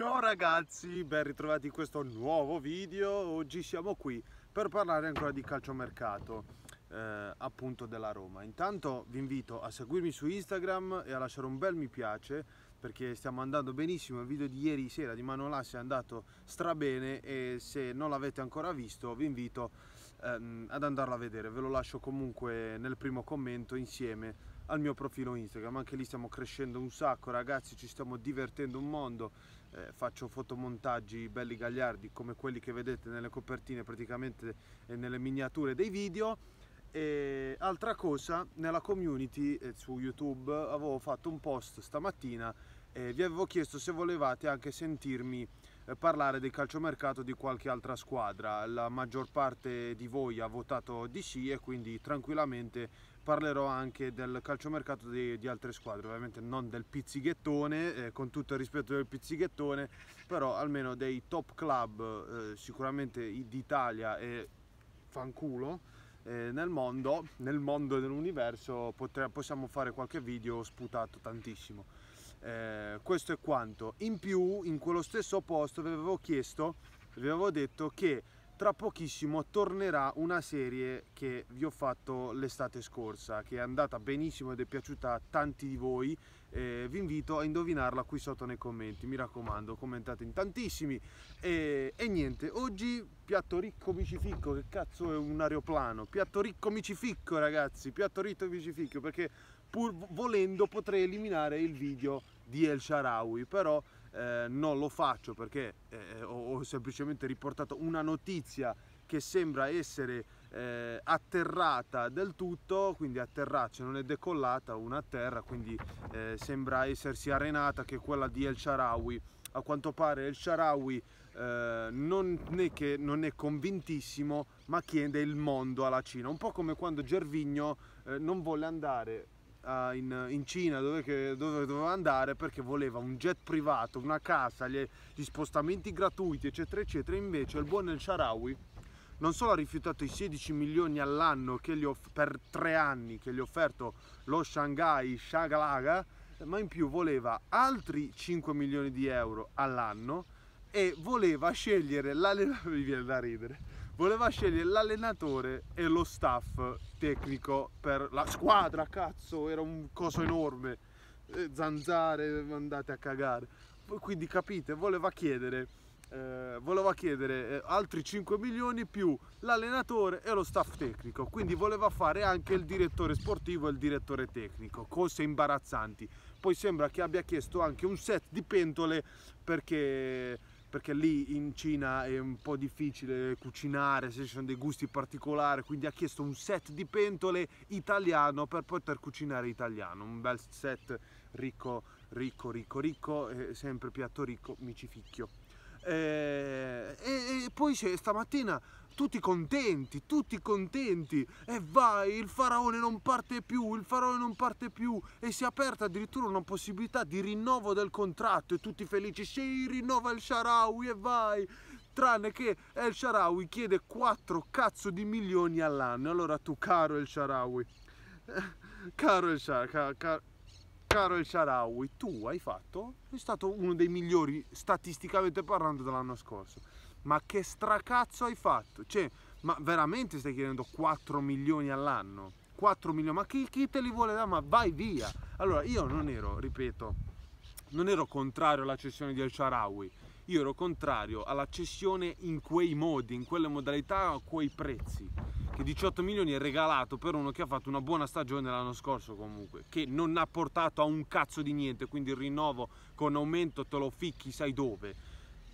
Ciao ragazzi, ben ritrovati in questo nuovo video. Oggi siamo qui per parlare ancora di calciomercato, eh, appunto della Roma. Intanto vi invito a seguirmi su Instagram e a lasciare un bel mi piace perché stiamo andando benissimo. Il video di ieri sera di Manolas è andato strabene e se non l'avete ancora visto vi invito ehm, ad andarlo a vedere. Ve lo lascio comunque nel primo commento insieme al mio profilo Instagram. Anche lì stiamo crescendo un sacco ragazzi, ci stiamo divertendo un mondo eh, faccio fotomontaggi belli gagliardi come quelli che vedete nelle copertine praticamente e nelle miniature dei video e altra cosa nella community eh, su youtube avevo fatto un post stamattina e vi avevo chiesto se volevate anche sentirmi eh, parlare del calciomercato di qualche altra squadra la maggior parte di voi ha votato di sì e quindi tranquillamente parlerò anche del calciomercato di, di altre squadre, ovviamente non del pizzighettone, eh, con tutto il rispetto del pizzighettone, però almeno dei top club eh, sicuramente d'Italia e fanculo eh, nel mondo, nel mondo dell'universo possiamo fare qualche video sputato tantissimo. Eh, questo è quanto. In più, in quello stesso posto vi avevo chiesto, vi avevo detto che tra pochissimo tornerà una serie che vi ho fatto l'estate scorsa che è andata benissimo ed è piaciuta a tanti di voi eh, vi invito a indovinarla qui sotto nei commenti mi raccomando commentate in tantissimi e, e niente oggi piatto ricco micificco che cazzo è un aeroplano piatto ricco micificco ragazzi piatto ricco micificco perché pur volendo potrei eliminare il video di El Sharawi però eh, non lo faccio perché eh, eh, ho, ho, semplicemente riportato una notizia che sembra essere eh, atterrata del tutto, quindi cioè non è decollata, una terra, quindi eh, sembra essersi arenata che è quella di El Sharawi. A quanto pare El Sharawi eh, non è che non è convintissimo, ma chiede il mondo alla Cina, un po' come quando Gervigno non volle andare uh, in, in, Cina dove, che, dove, doveva andare perché voleva un jet privato, una casa, gli, gli spostamenti gratuiti eccetera eccetera, invece il buon El Sharawi non solo ha rifiutato i 16 milioni all'anno per tre anni che gli ha offerto lo Shanghai Shagalaga, ma in più voleva altri 5 milioni di euro all'anno e voleva scegliere l'allenatore, mi viene da ridere, voleva scegliere l'allenatore e lo staff tecnico per la squadra, cazzo, era un coso enorme. Eh, zanzare, andate a cagare. Quindi capite, voleva chiedere, eh, voleva chiedere eh, altri 5 milioni più l'allenatore e lo staff tecnico. Quindi voleva fare anche il direttore sportivo e il direttore tecnico, cose imbarazzanti. Poi sembra che abbia chiesto anche un set di pentole perché perché lì in Cina è un po' difficile cucinare, se ci sono dei gusti particolari, quindi ha chiesto un set di pentole italiano per poter cucinare italiano, un bel set ricco, ricco, ricco, ricco, eh, sempre piatto ricco, mi ci ficchio. Eh, e, e, poi stamattina tutti contenti, tutti contenti, e vai, il faraone non parte più, il faraone non parte più, e si è aperta addirittura una possibilità di rinnovo del contratto, e tutti felici, sì, rinnova il Sharawi e vai, tranne che El Sharawi chiede 4 cazzo di milioni all'anno, allora tu caro El Sharawi, caro El Sharawi, caro El Sharawi, tu hai fatto, è stato uno dei migliori statisticamente parlando dell'anno scorso ma che stracazzo hai fatto? Cioè, ma veramente stai chiedendo 4 milioni all'anno? 4 milioni, ma chi, chi te li vuole dare? Ma vai via! Allora, io non ero, ripeto, non ero contrario alla cessione di El Sharawi, io ero contrario alla cessione in quei modi, in quelle modalità, a quei prezzi. Che 18 milioni è regalato per uno che ha fatto una buona stagione l'anno scorso comunque, che non ha portato a un cazzo di niente, quindi il rinnovo con aumento te lo ficchi sai dove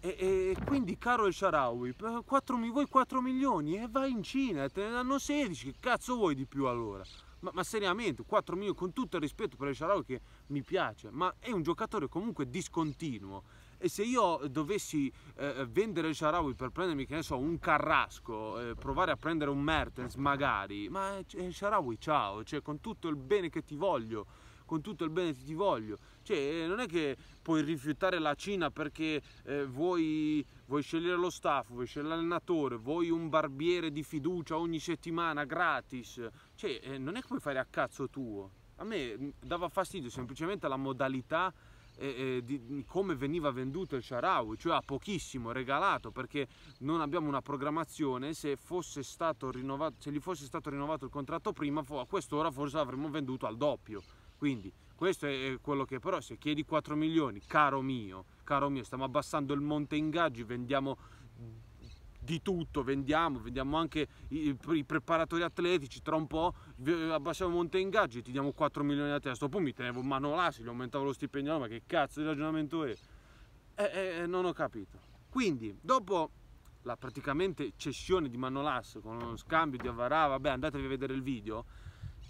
e, e, quindi, caro El Sharawi, 4, vuoi 4 milioni e vai in Cina e te ne danno 16. Che cazzo vuoi di più allora? Ma, ma, seriamente, 4 milioni, con tutto il rispetto per El Sharawi che mi piace, ma è un giocatore comunque discontinuo. E se io dovessi eh, vendere il Sharawi per prendermi, che ne so, un Carrasco, eh, provare a prendere un Mertens magari, ma eh, il cioè, Sharawi ciao, cioè con tutto il bene che ti voglio, con tutto il bene che ti voglio. Cioè, non è che puoi rifiutare la Cina perché eh, vuoi, vuoi, scegliere lo staff, vuoi scegliere l'allenatore, vuoi un barbiere di fiducia ogni settimana gratis. Cioè, eh, non è che puoi fare a cazzo tuo. A me mm, dava fastidio semplicemente la modalità eh, eh di come veniva venduto il Sharawi, cioè a pochissimo, regalato, perché non abbiamo una programmazione, se, fosse stato rinnovato, se gli fosse stato rinnovato il contratto prima, a quest'ora forse l'avremmo venduto al doppio. Quindi questo è quello che però se chiedi 4 milioni, caro mio, caro mio, stiamo abbassando il monte ingaggi, vendiamo di tutto, vendiamo, vendiamo anche i, i preparatori atletici, tra un po' abbassiamo il monte ingaggi, ti diamo 4 milioni a testa, poi mi tenevo mano là, se gli aumentavo lo stipendio, ma che cazzo di ragionamento è? Eh, eh, eh, non ho capito. Quindi, dopo la praticamente cessione di Manolas con uno scambio di Avarà, vabbè andatevi a vedere il video,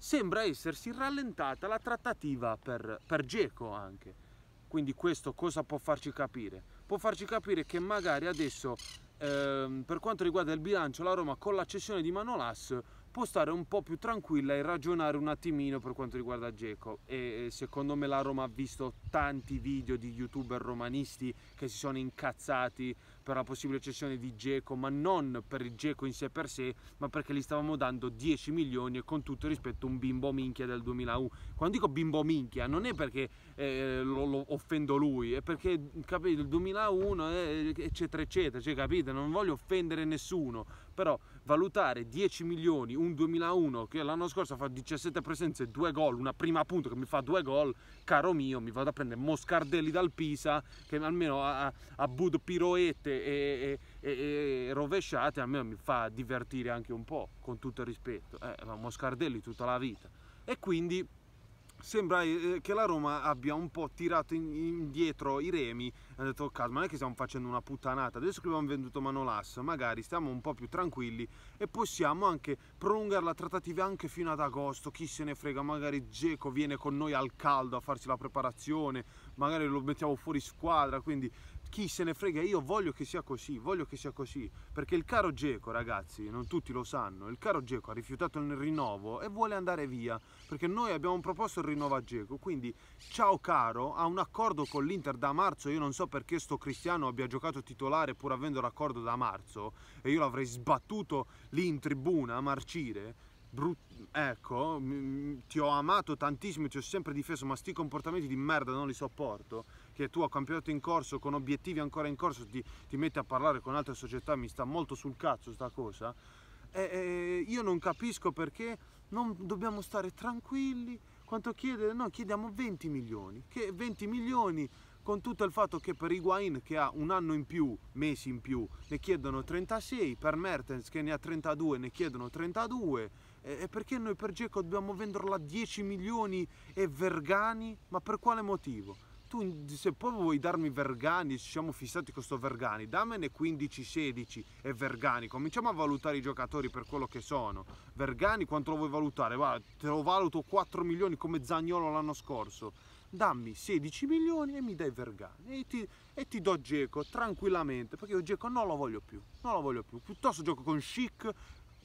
sembra essersi rallentata la trattativa per, per Geco anche. Quindi questo cosa può farci capire? Può farci capire che magari adesso eh, per quanto riguarda il bilancio la Roma con l'accessione cessione di Manolas può stare un po' più tranquilla e ragionare un attimino per quanto riguarda Geco e secondo me la Roma ha visto tanti video di youtuber romanisti che si sono incazzati per la possibile cessione di Geco, ma non per il Geco in sé per sé, ma perché gli stavamo dando 10 milioni e con tutto rispetto un bimbo minchia del 2001. Quando dico bimbo minchia non è perché eh, lo, lo, offendo lui, è perché capite, il 2001 eh, eccetera eccetera, cioè, capite, non voglio offendere nessuno, però valutare 10 milioni un 2001 che l'anno scorso fa 17 presenze, e 2 gol, una prima appunto che mi fa 2 gol, caro mio, mi vado a prendere Moscardelli dal Pisa che almeno a, a Bud Piroette e, e, e, rovesciate a me mi fa divertire anche un po', con tutto il rispetto. Eh, Moscardelli tutta la vita. E quindi sembra eh, che la Roma abbia un po' tirato indietro i remi ha detto oh, caso ma non è che stiamo facendo una puttanata adesso che abbiamo venduto Manolas magari stiamo un po' più tranquilli e possiamo anche prolungare la trattativa anche fino ad agosto chi se ne frega magari Geco viene con noi al caldo a farsi la preparazione magari lo mettiamo fuori squadra quindi chi se ne frega, io voglio che sia così, voglio che sia così, perché il caro Geco, ragazzi, non tutti lo sanno, il caro Geco ha rifiutato il rinnovo e vuole andare via, perché noi abbiamo proposto il rinnovo a Geco, quindi ciao caro, ha un accordo con l'Inter da marzo, io non so perché sto Cristiano abbia giocato titolare pur avendo l'accordo da marzo, e io l'avrei sbattuto lì in tribuna a marcire, ecco, ti ho amato tantissimo, ti ho sempre difeso, ma sti comportamenti di merda non li sopporto, che tu a campionato in corso, con obiettivi ancora in corso, ti, ti metti a parlare con altre società, mi sta molto sul cazzo sta cosa, e, e io non capisco perché non dobbiamo stare tranquilli, quanto chiede? Noi chiediamo 20 milioni, che 20 milioni con tutto il fatto che per Higuain che ha un anno in più, mesi in più, ne chiedono 36, per Mertens che ne ha 32 ne chiedono 32, e perché noi per Geco dobbiamo venderla a 10 milioni e Vergani? Ma per quale motivo? Tu se poi vuoi darmi Vergani, ci siamo fissati con questo Vergani, dammene 15-16 e Vergani, cominciamo a valutare i giocatori per quello che sono. Vergani quanto lo vuoi valutare? Guarda, te lo valuto 4 milioni come Zagnolo l'anno scorso. Dammi 16 milioni e mi dai Vergani e ti, e ti do Geco tranquillamente perché io Geco non lo voglio più, non lo voglio più. Piuttosto gioco con Chic,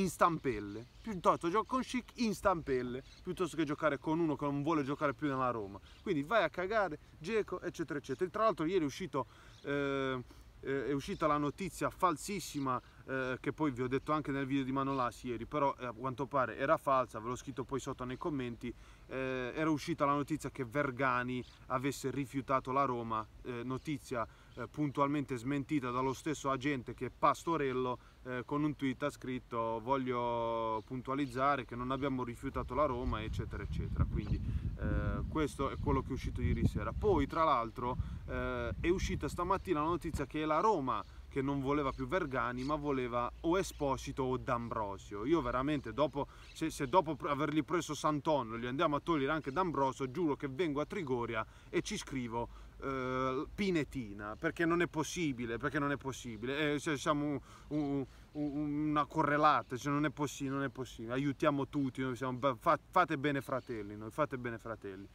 in stampelle, piuttosto gioco con Chic in stampelle, piuttosto che giocare con uno che non vuole giocare più nella Roma. Quindi vai a cagare, Geco, eccetera, eccetera. Tra l'altro ieri è, uscito, eh, eh è uscita la notizia falsissima eh, che poi vi ho detto anche nel video di Manolas ieri, però eh, a quanto pare era falsa, ve l'ho scritto poi sotto nei commenti, eh, era uscita la notizia che Vergani avesse rifiutato la Roma, eh, notizia eh, puntualmente smentita dallo stesso agente che è Pastorello eh, con un tweet ha scritto voglio puntualizzare che non abbiamo rifiutato la Roma eccetera eccetera quindi eh, questo è quello che è uscito ieri sera poi tra l'altro eh, è uscita stamattina la notizia che la Roma che non voleva più Vergani ma voleva o Esposito o D'Ambrosio. Io veramente dopo, se, se dopo avergli preso Sant'Onno gli andiamo a togliere anche D'Ambrosio, giuro che vengo a Trigoria e ci scrivo eh, Pinetina, perché non è possibile, perché non è possibile. Eh, cioè, siamo un, un, una correlata, cioè non, è possi- non è possibile, aiutiamo tutti, siamo, fate bene fratelli, noi fate bene fratelli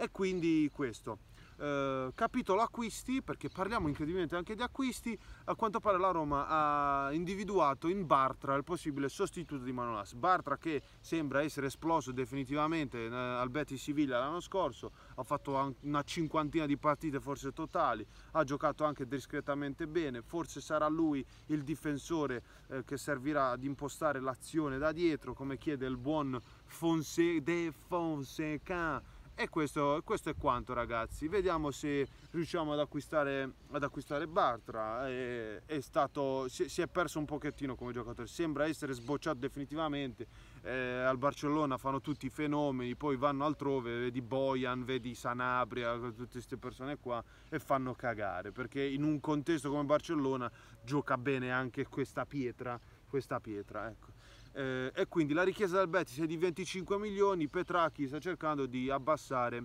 e quindi questo. Uh, capitolo acquisti perché parliamo incredibilmente anche di acquisti a quanto pare la Roma ha individuato in Bartra il possibile sostituto di Manolas Bartra che sembra essere esploso definitivamente uh, al Betis Siviglia l'anno scorso ha fatto una cinquantina di partite forse totali ha giocato anche discretamente bene forse sarà lui il difensore uh, che servirà ad impostare l'azione da dietro come chiede il buon Fonse De Fonseca e questo, questo è quanto ragazzi, vediamo se riusciamo ad acquistare, ad acquistare Bartra, è, è stato, si, si, è perso un pochettino come giocatore, sembra essere sbocciato definitivamente, eh, al Barcellona fanno tutti i fenomeni, poi vanno altrove, vedi Bojan, vedi Sanabria, tutte queste persone qua e fanno cagare, perché in un contesto come Barcellona gioca bene anche questa pietra, questa pietra, ecco eh, e quindi la richiesta del Betis è di 25 milioni, Petracchi sta cercando di abbassare,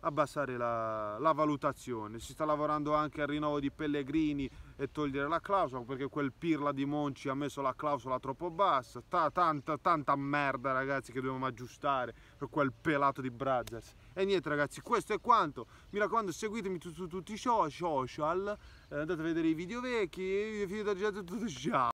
abbassare la, la, valutazione, si sta lavorando anche al rinnovo di Pellegrini e togliere la clausola perché quel pirla di Monci ha messo la clausola troppo bassa, Ta, tanta, tanta merda ragazzi che dobbiamo aggiustare per quel pelato di Brazzers. E niente ragazzi, questo è quanto, mi raccomando seguitemi su tutti i social, eh, andate a vedere i video vecchi, i già tutto, ciao!